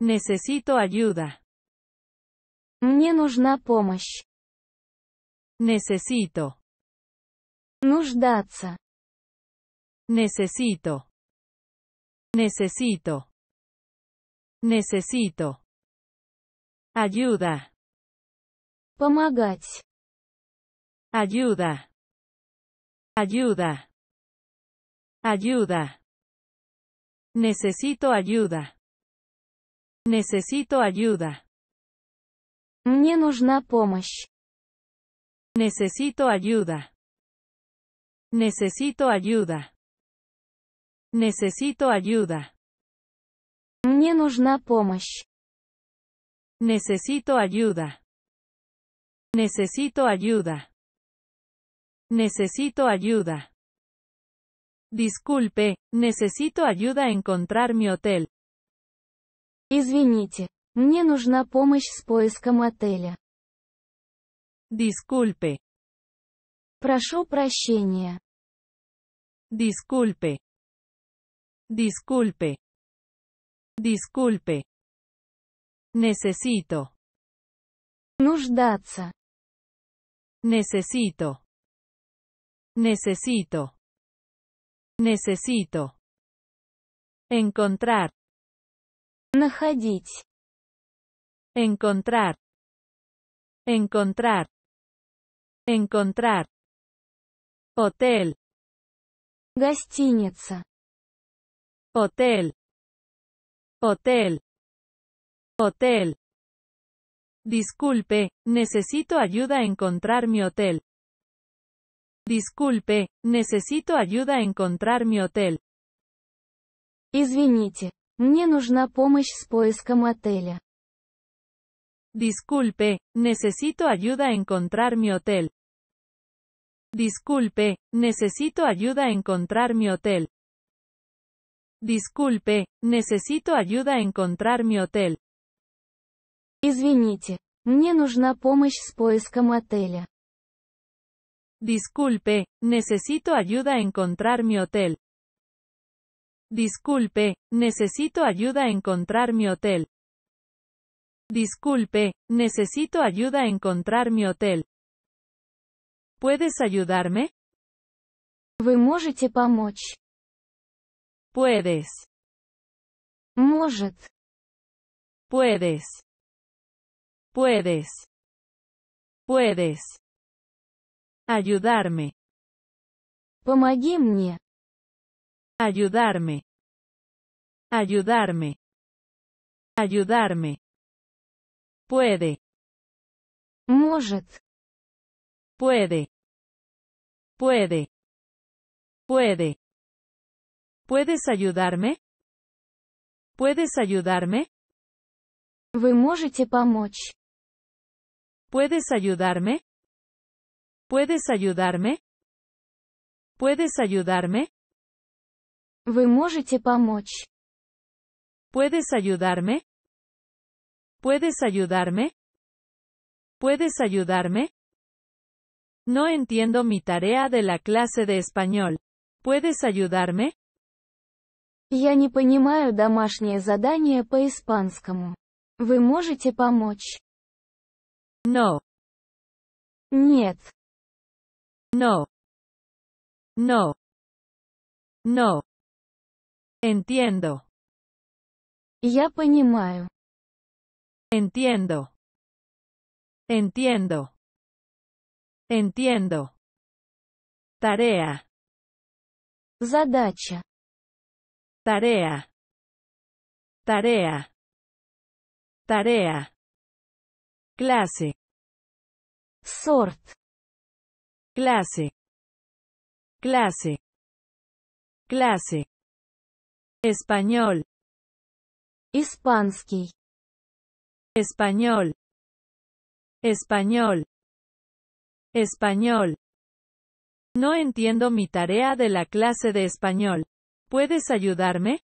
Necesito ayuda. Мне нужна помощь. Necesito. Нуждаться. Necesito. Necesito. Necesito. Ayuda. Помогать. Ayuda. Ayuda. Ayuda. Necesito ayuda. Necesito ayuda. Мне нужна Necesito ayuda. Necesito ayuda. Necesito ayuda. Necesito ayuda. Necesito ayuda. Necesito ayuda. Disculpe, necesito ayuda a encontrar mi hotel. Извините, мне нужна помощь с поиском отеля. Disculpe. Прошу прощения. Disculpe. Disculpe. Disculpe. Necesito. Нуждаться. Necesito. Necesito. Necesito. Encontrar. Encontrar. Encontrar. Encontrar. Hotel. Гостиница. Hotel. Hotel. Hotel. Disculpe, necesito ayuda a encontrar mi hotel. Disculpe, necesito ayuda a encontrar mi hotel. Извините, Мне Disculpe, necesito ayuda a encontrar mi hotel. Disculpe, necesito ayuda a encontrar mi hotel. Disculpe, necesito ayuda a encontrar mi hotel. Извините, мне нужна помощь с поиском Disculpe, necesito ayuda a encontrar mi hotel. Disculpe, necesito ayuda a encontrar mi hotel. Disculpe, necesito ayuda a encontrar mi hotel. ¿Puedes ayudarme? Вы можете помочь? Puedes. Может. Puedes. Puedes. Puedes. Ayudarme. Помоги мне ayudarme, ayudarme, ayudarme. Puede. Puede. Puede. Puede. ¿Puedes ayudarme? ¿Puedes ayudarme? ¿Puedes ayudarme? ¿Puedes ayudarme? ¿Puedes ayudarme? Вы можете помочь? ¿Puedes ayudarme? ¿Puedes ayudarme? ¿Puedes ayudarme? No entiendo mi tarea de la clase de español. ¿Puedes ayudarme? Я не понимаю домашнее задание по испанскому. Вы можете помочь? No. Нет. No. No. No. Entiendo. Ya понимаю. Entiendo. Entiendo. Entiendo. Tarea. Задача. Tarea. Tarea. Tarea. Clase. Sort. Clase. Clase. Clase. Español. hispanski, Español. Español. Español. No entiendo mi tarea de la clase de español. ¿Puedes ayudarme?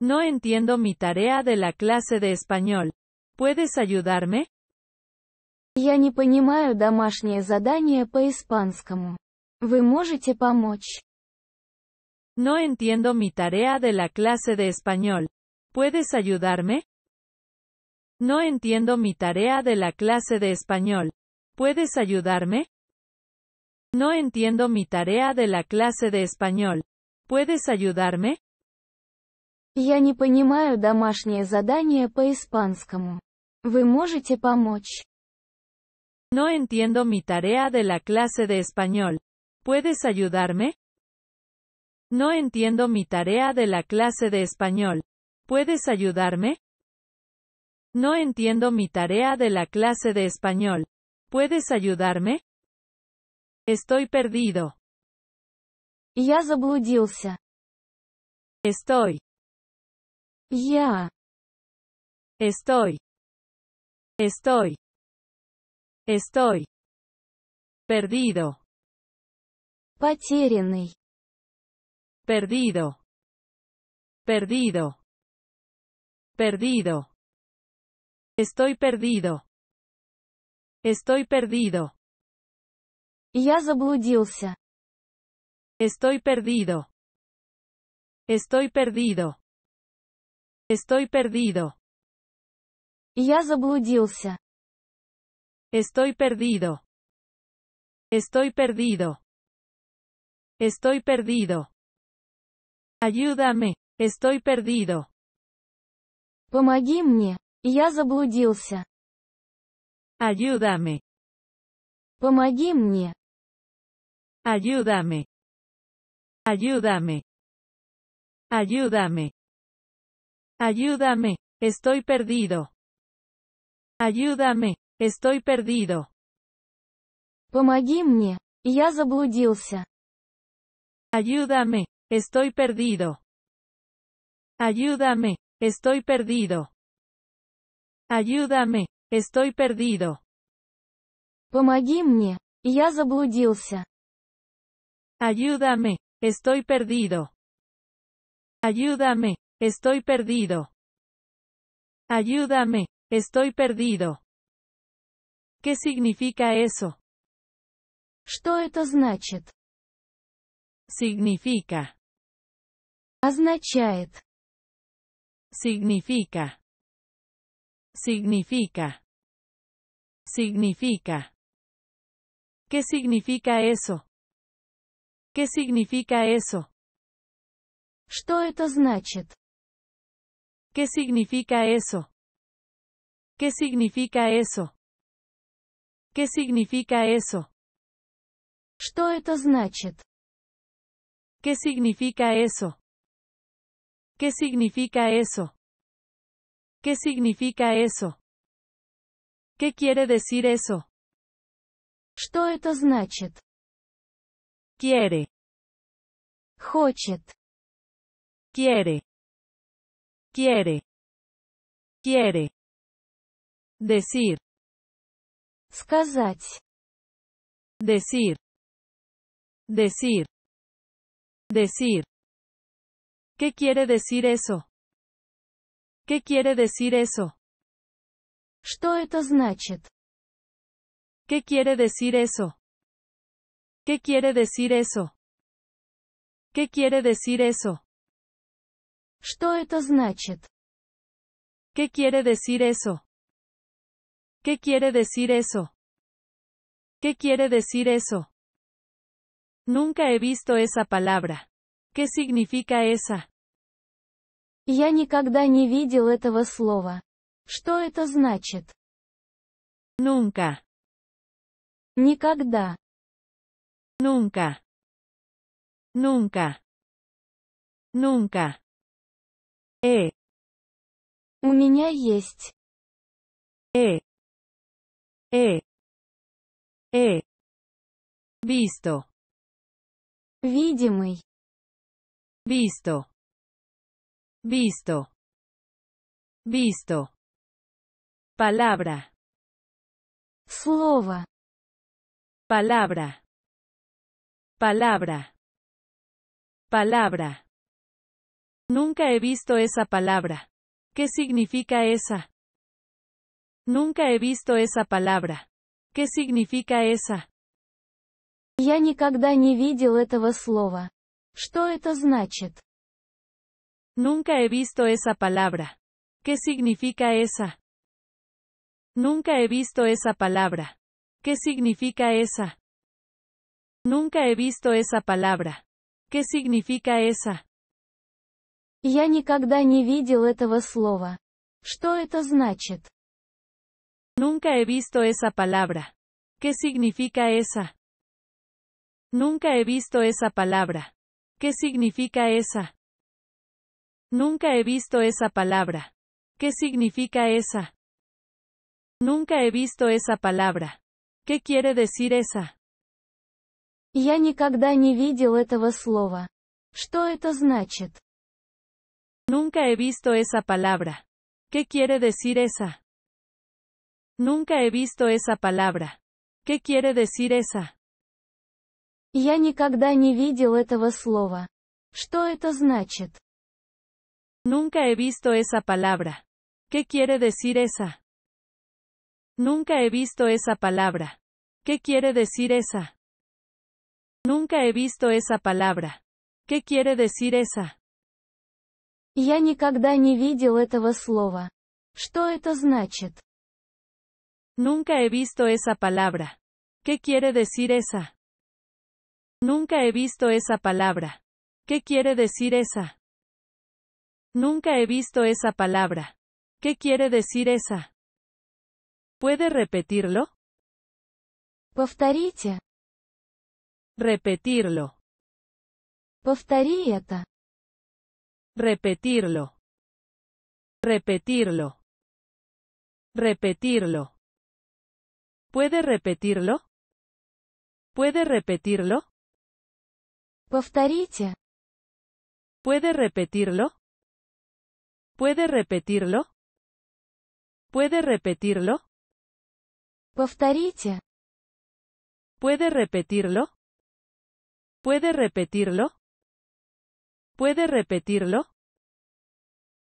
No entiendo mi tarea de la clase de español. ¿Puedes ayudarme? Я не понимаю домашнее задание по испанскому. Вы можете помочь? No entiendo mi tarea de la clase de español. ¿Puedes ayudarme? No entiendo mi tarea de la clase de español. ¿Puedes ayudarme? No entiendo mi tarea de la clase de español. ¿Puedes ayudarme? Я не понимаю домашнее задание по испанскому. Вы можете помочь? No entiendo mi tarea de la clase de español. ¿Puedes ayudarme? No entiendo mi tarea de la clase de español. ¿Puedes ayudarme? No entiendo mi tarea de la clase de español. ¿Puedes ayudarme? Estoy perdido. Я заблудился. Estoy. Ya. Estoy. Estoy. Estoy. Perdido. Потерянный perdido, perdido, perdido. Estoy perdido. Estoy perdido. Я заблудился. Estoy perdido. Estoy perdido. Estoy perdido. Я заблудился. Estoy perdido. Estoy perdido. Estoy perdido. Ayúdame. Estoy perdido. Помоги мне. Я заблудился. Ayúdame. Помоги мне. Ayúdame. Ayúdame. Ayúdame. Ayúdame. Estoy perdido. Ayúdame. Estoy perdido. Помоги мне. Я заблудился. Ayúdame. Estoy perdido. Ayúdame. Estoy perdido. Ayúdame. Estoy perdido. Помоги мне. Я заблудился. Ayúdame. Estoy perdido. Ayúdame. Estoy perdido. Ayúdame. Estoy perdido. ¿Qué significa eso? Что это Significa. Significa. Significa. Significa. ¿Qué significa eso? ¿Qué significa eso? ¿Qué significa eso? ¿Qué significa eso? ¿Qué significa eso? ¿Qué significa eso? ¿Qué significa eso? ¿Qué significa eso? ¿Qué quiere decir eso? Что Quiere. Хочет. Quiere. Quiere. Quiere. Decir. Сказать. Decir. Decir. Decir. ¿Qué quiere decir eso? ¿Qué quiere decir eso? ¿Qué quiere decir eso? ¿Qué quiere decir eso? ¿Qué quiere decir eso? ¿Qué quiere decir eso? ¿Qué quiere decir eso? ¿Qué quiere decir eso? Nunca he visto esa palabra. ¿Qué significa esa? Я никогда не видел этого слова. Что это значит? Нунка. Никогда. Нунка. Нунка. Нунка. Э. У меня есть. Э. Э. Э. Висто. Видимый. Висто. Visto. Visto. Palabra. Slova. Palabra. Palabra. Palabra. Nunca he visto esa palabra. ¿Qué significa esa? Nunca he visto esa palabra. ¿Qué significa esa? Я никогда не видел этого слова. Что это значит? Nunca he visto esa palabra. ¿Qué significa esa? Nunca he visto esa palabra. ¿Qué significa esa? Nunca he visto esa palabra. ¿Qué significa esa? Я слова. Что это значит? Nunca he visto esa palabra. ¿Qué significa esa? Nunca he visto esa palabra. ¿Qué significa esa? Nunca he visto esa palabra. ¿Qué significa esa? Nunca he visto esa palabra. ¿Qué quiere decir esa? Я никогда не видел этого слова. Что это значит? Nunca he visto esa palabra. ¿Qué quiere decir esa? Nunca he visto esa palabra. ¿Qué quiere decir esa? Я никогда не видел этого слова. Что это значит? Nunca he visto esa palabra. ¿Qué quiere decir esa? Nunca he visto esa palabra. ¿Qué quiere decir esa? Nunca he visto esa palabra. ¿Qué quiere decir esa? Nunca he visto esa palabra. ¿Qué quiere decir esa? Nunca he visto esa palabra. ¿Qué quiere decir esa? Nunca he visto esa palabra. ¿Qué quiere decir esa? ¿Puede repetirlo? Повторите. Repetirlo. Повтори Repetirlo. Repetirlo. Repetirlo. ¿Puede repetirlo? ¿Puede repetirlo? Повторите. ¿Puede repetirlo? ¿Puede repetirlo? ¿Puede repetirlo? Повторите. ¿Puede repetirlo? ¿Puede repetirlo? ¿Puede repetirlo?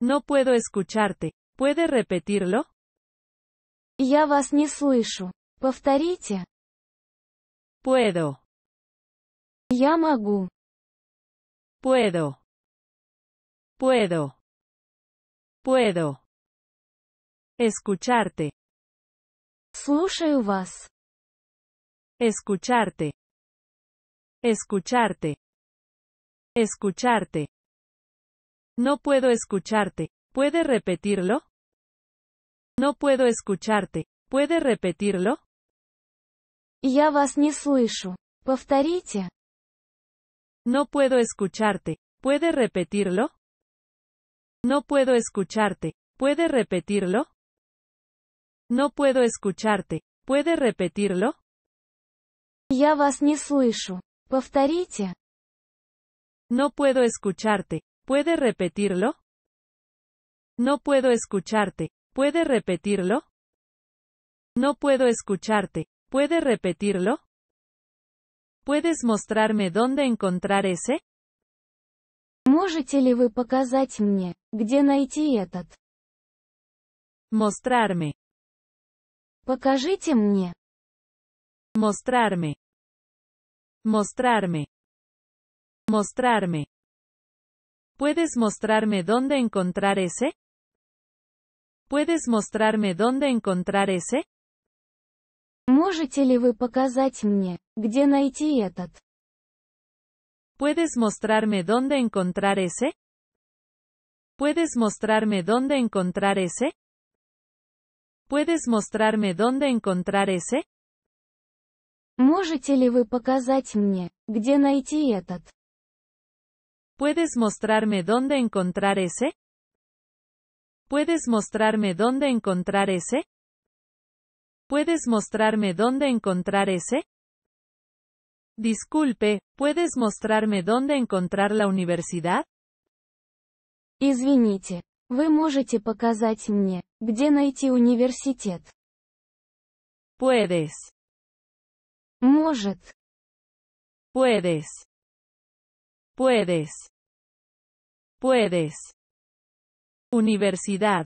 No puedo escucharte. ¿Puede repetirlo? Я вас не слышу. Повторите. Puedo. Я могу. Puedo. Puedo. Puedo. Escucharte. Слушаю вас. Escucharte. Escucharte. Escucharte. No puedo escucharte. ¿Puede repetirlo? No puedo escucharte. ¿Puede repetirlo? Ya vas ni слышу. Повторите. No puedo escucharte. ¿Puede repetirlo? No puedo escucharte. ¿Puede repetirlo? No puedo escucharte. ¿Puede repetirlo? ya вас не слышу. Повторите. No puedo escucharte. ¿Puede repetirlo? No puedo escucharte. ¿Puede repetirlo? No puedo escucharte. ¿Puede repetirlo? ¿Puedes mostrarme dónde encontrar ese? Можете ли вы показать мне, Где найти этот? Mostrarme. Покажите мне. Mostrarme. Mostrarme. Mostrarme. ¿Puedes mostrarme dónde encontrar ese? ¿Puedes mostrarme dónde encontrar ese? Можете ли вы показать мне, где найти этот? ¿Puedes mostrarme dónde encontrar ese? ¿Puedes mostrarme dónde encontrar ese? ¿Puedes mostrarme dónde encontrar ese? Можете ¿Puedes mostrarme dónde encontrar ese? ¿Puedes mostrarme dónde encontrar ese? ¿Puedes mostrarme dónde encontrar ese? Disculpe, ¿puedes mostrarme dónde encontrar la universidad? Извините, вы можете показать мне, где найти университет? Puedes. Может. Puedes. Puedes. Puedes. Universidad.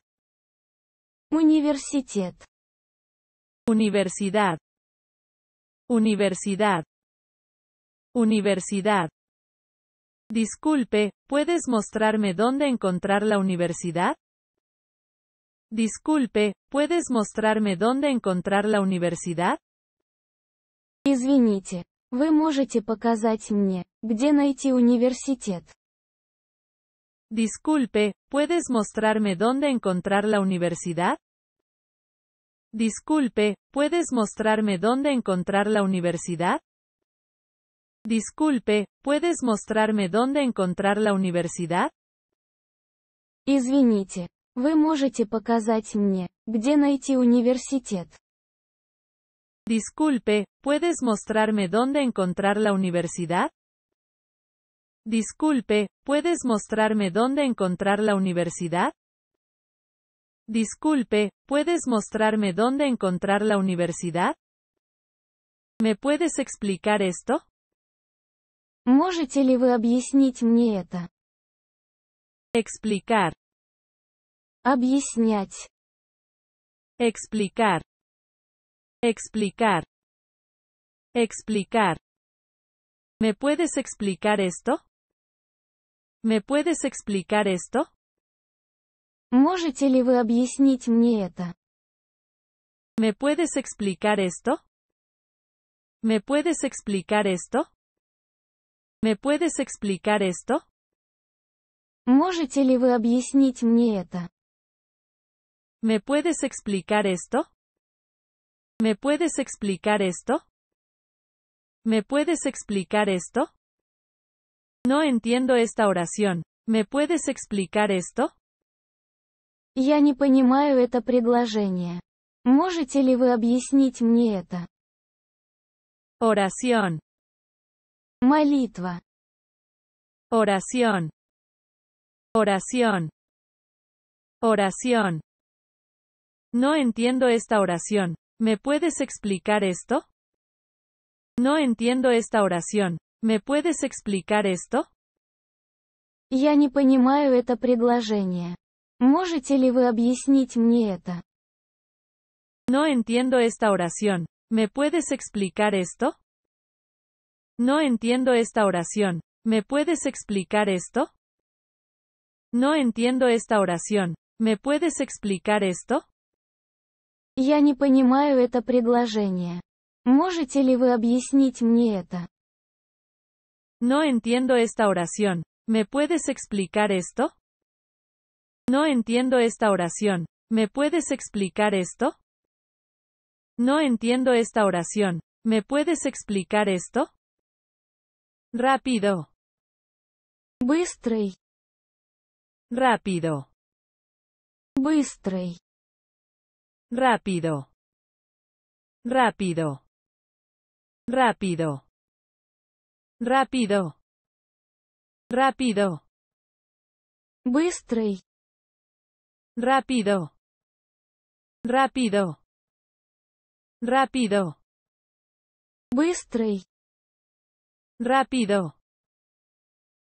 Университет. Universidad. Universidad. Universidad. Disculpe, ¿puedes mostrarme dónde encontrar la universidad? Disculpe, ¿puedes mostrarme dónde encontrar la universidad? Извините, вы можете показать мне, где найти университет? Disculpe, ¿puedes mostrarme dónde encontrar la universidad? Disculpe, ¿puedes mostrarme dónde encontrar la universidad? Disculpe, ¿puedes mostrarme dónde encontrar la universidad? Извините, вы можете показать мне, где найти университет? Disculpe, ¿puedes mostrarme dónde encontrar la universidad? Disculpe, ¿puedes mostrarme dónde encontrar la universidad? Disculpe, ¿puedes mostrarme dónde encontrar la universidad? ¿Me puedes explicar esto? Можете ли вы объяснить мне Explicar. Объяснять. Explicar. Explicar. Explicar. ¿Me puedes explicar esto? ¿Me puedes explicar esto? Можете ли вы объяснить мне ¿Me puedes explicar esto? ¿Me puedes explicar esto? ¿Me puedes explicar esto? ¿Me puedes explicar esto? ¿Me puedes explicar esto? ¿Me puedes explicar esto? No entiendo esta oración. ¿Me puedes explicar esto? Я не понимаю это предложение. Можете объяснить Oración. Oración. Oración. Oración. No entiendo esta oración. ¿Me puedes explicar esto? No entiendo esta oración. ¿Me puedes explicar esto? Я не понимаю это предложение. объяснить мне No entiendo esta oración. ¿Me puedes explicar esto? No entiendo esta oración. ¿Me puedes explicar esto? No entiendo esta oración. ¿Me puedes explicar esto? Я не понимаю это объяснить No entiendo esta oración. ¿Me puedes explicar esto? No entiendo esta oración. ¿Me puedes explicar esto? No entiendo esta oración. ¿Me puedes explicar esto? Rápido. Быстрый. Rápido. Быстрый. Rápido. Rápido. Rápido. Rápido. Rápido. Быстрый. Rápido. Rápido. Rápido. Быстрый. Rápido.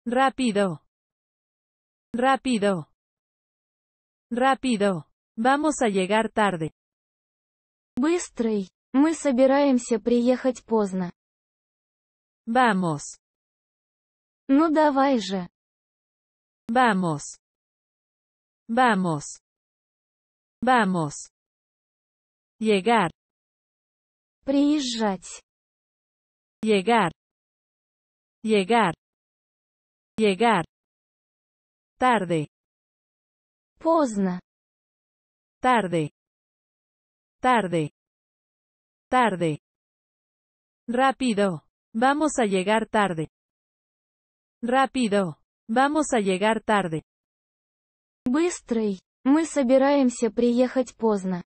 Rápido. Rápido. Rápido. Vamos a llegar tarde. Быстрый. Мы собираемся приехать поздно. Vamos. Ну давай же. Vamos. Vamos. Vamos. Llegar. Приезжать. Llegar llegar, llegar, tarde, pozna, tarde, tarde, tarde, rápido, vamos a llegar tarde, rápido, vamos a llegar tarde, быстрый, мы собираемся приехать поздно,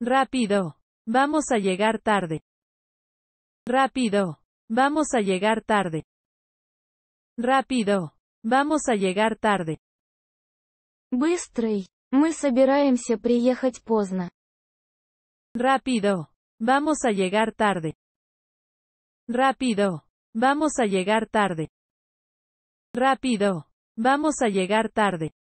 rápido, vamos a llegar tarde, rápido, Vamos a llegar tarde. Rápido. Vamos a llegar tarde. Быстрый. Мы собираемся приехать поздно. Rápido. Vamos a llegar tarde. Rápido. Vamos a llegar tarde. Rápido. Vamos a llegar tarde.